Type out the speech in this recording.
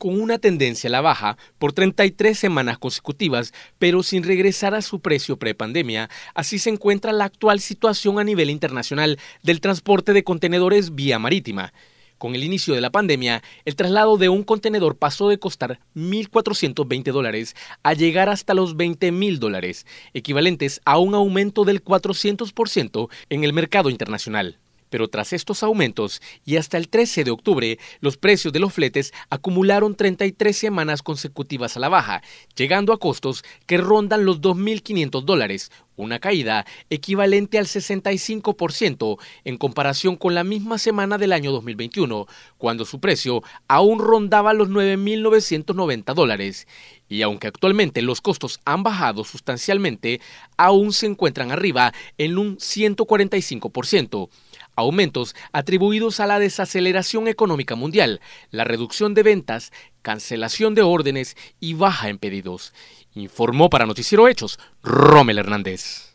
con una tendencia a la baja por 33 semanas consecutivas, pero sin regresar a su precio prepandemia. Así se encuentra la actual situación a nivel internacional del transporte de contenedores vía marítima. Con el inicio de la pandemia, el traslado de un contenedor pasó de costar 1.420 dólares a llegar hasta los 20.000 dólares, equivalentes a un aumento del 400% en el mercado internacional. Pero tras estos aumentos y hasta el 13 de octubre, los precios de los fletes acumularon 33 semanas consecutivas a la baja, llegando a costos que rondan los 2.500 dólares, una caída equivalente al 65% en comparación con la misma semana del año 2021, cuando su precio aún rondaba los 9.990 dólares. Y aunque actualmente los costos han bajado sustancialmente, aún se encuentran arriba en un 145% aumentos atribuidos a la desaceleración económica mundial, la reducción de ventas, cancelación de órdenes y baja en pedidos. Informó para Noticiero Hechos Rommel Hernández.